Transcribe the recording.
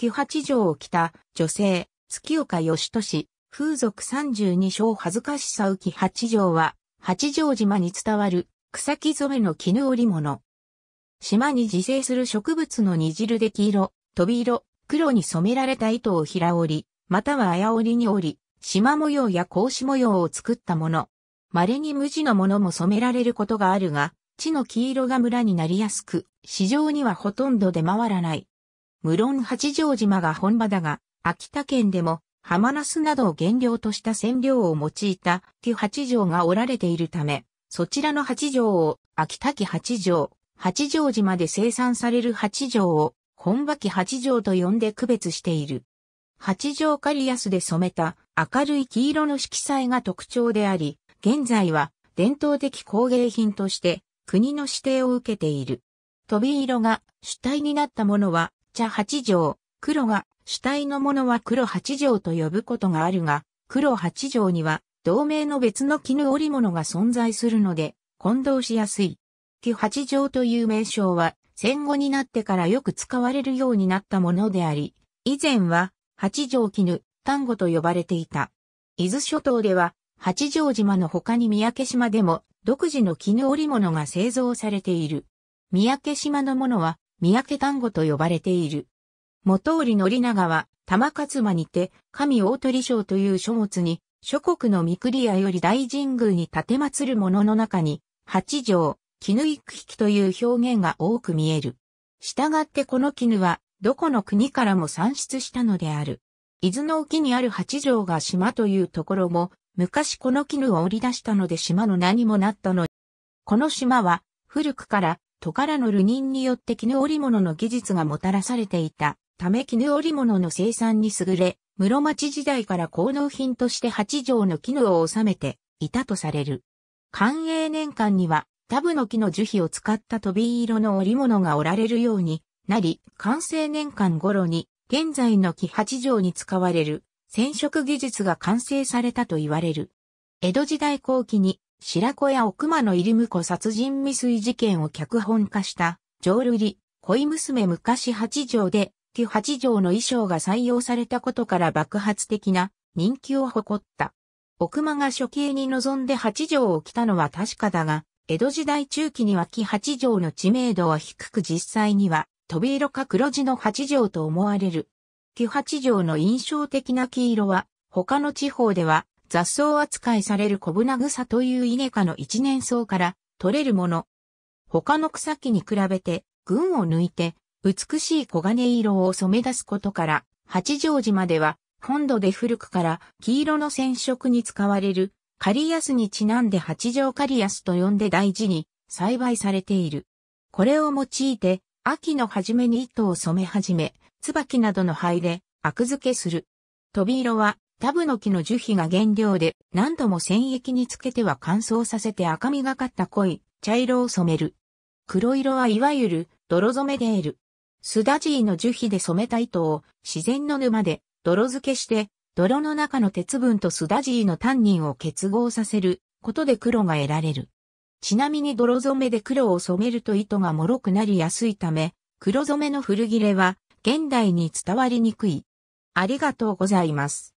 木八条を着た女性、月岡義俊、風俗32章恥ずかしさ浮き八条は、八丈島に伝わる草木染めの絹織物。島に自生する植物の煮汁で黄色、飛び色、黒に染められた糸を平織り、または綾織りに織り、縞模様や格子模様を作ったもの。稀に無地のものも染められることがあるが、地の黄色が村になりやすく、市場にはほとんど出回らない。無論八丈島が本場だが、秋田県でも、ハマナスなどを原料とした染料を用いた木八条がおられているため、そちらの八条を秋田木八条、八丈島で生産される八条を本場木八条と呼んで区別している。八条カリアスで染めた明るい黄色の色彩が特徴であり、現在は伝統的工芸品として国の指定を受けている。飛び色が主体になったものは茶八条、黒が主体のものは黒八条と呼ぶことがあるが、黒八条には同名の別の絹織物が存在するので、混同しやすい。木八条という名称は戦後になってからよく使われるようになったものであり、以前は八条絹、単語と呼ばれていた。伊豆諸島では八丈島の他に三宅島でも独自の絹織物が製造されている。三宅島のものは三宅単語と呼ばれている。元織宣長は、玉勝間にて、神大鳥賞という書物に、諸国の三栗屋より大神宮に建て祀るものの中に、八条、絹一匹という表現が多く見える。従ってこの絹は、どこの国からも産出したのである。伊豆の沖にある八条が島というところも、昔この絹を織り出したので島の何もなったの。この島は、古くからトからの流人によって絹織物の技術がもたらされていたため絹織物の生産に優れ、室町時代から効能品として八条の絹を収めていたとされる。寛永年間には、タブの木の樹皮を使った飛び色の織物が織られるようになり、完成年間頃に、現在の木八条に使われる染色技術が完成されたと言われる。江戸時代後期に白子や奥間の入婿殺人未遂事件を脚本化した、浄瑠璃、恋娘昔八条で、旧八条の衣装が採用されたことから爆発的な人気を誇った。奥間が処刑に臨んで八条を着たのは確かだが、江戸時代中期には木八条の知名度は低く実際には、飛び色か黒地の八条と思われる。木八条の印象的な黄色は、他の地方では、雑草扱いされる小ブナグサというイネ科の一年草から取れるもの。他の草木に比べて群を抜いて美しい黄金色を染め出すことから八丈島では本土で古くから黄色の染色に使われるカリヤスにちなんで八丈カリヤスと呼んで大事に栽培されている。これを用いて秋の初めに糸を染め始め、椿などの灰で悪付けする。飛び色はタブノキの樹皮が原料で何度も染液につけては乾燥させて赤みがかった濃い茶色を染める。黒色はいわゆる泥染めで得る。スダジーの樹皮で染めた糸を自然の沼で泥漬けして泥の中の鉄分とスダジーのタンニンを結合させることで黒が得られる。ちなみに泥染めで黒を染めると糸が脆くなりやすいため、黒染めの古切れは現代に伝わりにくい。ありがとうございます。